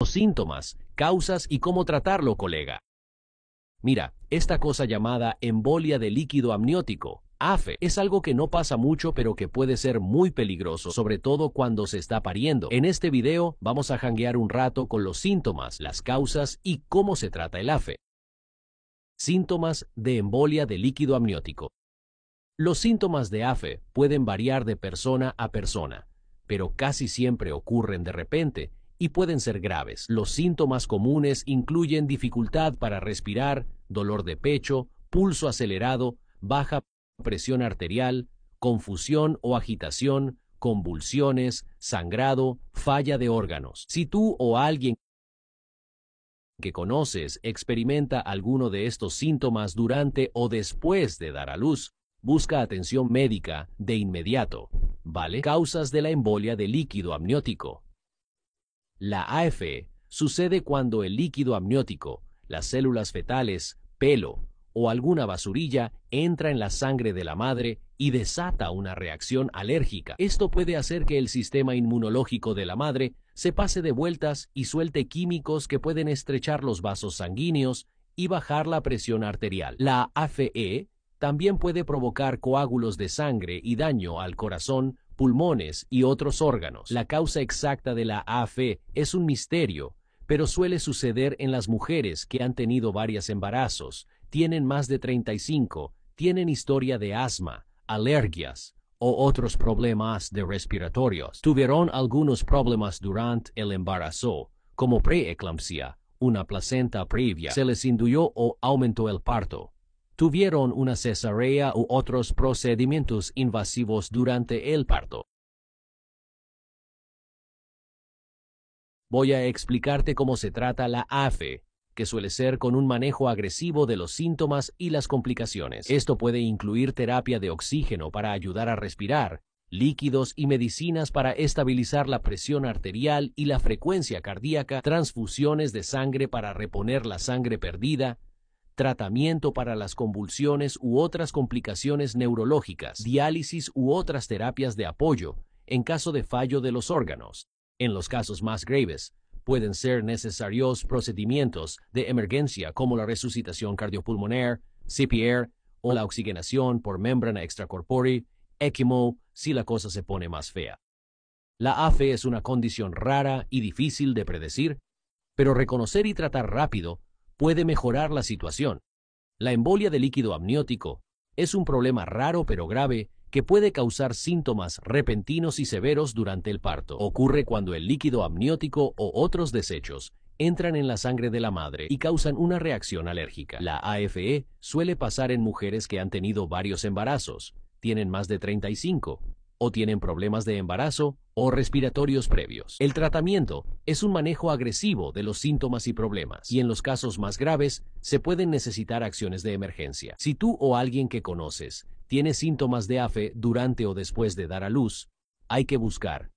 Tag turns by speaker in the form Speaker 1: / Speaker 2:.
Speaker 1: Los síntomas, causas y cómo tratarlo, colega. Mira, esta cosa llamada embolia de líquido amniótico, AFE, es algo que no pasa mucho pero que puede ser muy peligroso, sobre todo cuando se está pariendo. En este video vamos a janguear un rato con los síntomas, las causas y cómo se trata el AFE. Síntomas de embolia de líquido amniótico. Los síntomas de AFE pueden variar de persona a persona, pero casi siempre ocurren de repente y pueden ser graves. Los síntomas comunes incluyen dificultad para respirar, dolor de pecho, pulso acelerado, baja presión arterial, confusión o agitación, convulsiones, sangrado, falla de órganos. Si tú o alguien que conoces experimenta alguno de estos síntomas durante o después de dar a luz, busca atención médica de inmediato. ¿Vale? Causas de la embolia de líquido amniótico. La AFE sucede cuando el líquido amniótico, las células fetales, pelo o alguna basurilla entra en la sangre de la madre y desata una reacción alérgica. Esto puede hacer que el sistema inmunológico de la madre se pase de vueltas y suelte químicos que pueden estrechar los vasos sanguíneos y bajar la presión arterial. La AFE también puede provocar coágulos de sangre y daño al corazón pulmones y otros órganos. La causa exacta de la AFE es un misterio, pero suele suceder en las mujeres que han tenido varios embarazos, tienen más de 35, tienen historia de asma, alergias o otros problemas de respiratorios. Tuvieron algunos problemas durante el embarazo, como preeclampsia, una placenta previa, se les induyó o aumentó el parto tuvieron una cesárea u otros procedimientos invasivos durante el parto. Voy a explicarte cómo se trata la AFE, que suele ser con un manejo agresivo de los síntomas y las complicaciones. Esto puede incluir terapia de oxígeno para ayudar a respirar, líquidos y medicinas para estabilizar la presión arterial y la frecuencia cardíaca, transfusiones de sangre para reponer la sangre perdida, tratamiento para las convulsiones u otras complicaciones neurológicas, diálisis u otras terapias de apoyo en caso de fallo de los órganos. En los casos más graves, pueden ser necesarios procedimientos de emergencia como la resucitación cardiopulmonar, CPR o la oxigenación por membrana extracorpórea, ECMO, si la cosa se pone más fea. La AFE es una condición rara y difícil de predecir, pero reconocer y tratar rápido puede mejorar la situación. La embolia de líquido amniótico es un problema raro pero grave que puede causar síntomas repentinos y severos durante el parto. Ocurre cuando el líquido amniótico o otros desechos entran en la sangre de la madre y causan una reacción alérgica. La AFE suele pasar en mujeres que han tenido varios embarazos, tienen más de 35 o tienen problemas de embarazo o respiratorios previos. El tratamiento es un manejo agresivo de los síntomas y problemas, y en los casos más graves se pueden necesitar acciones de emergencia. Si tú o alguien que conoces tiene síntomas de AFE durante o después de dar a luz, hay que buscar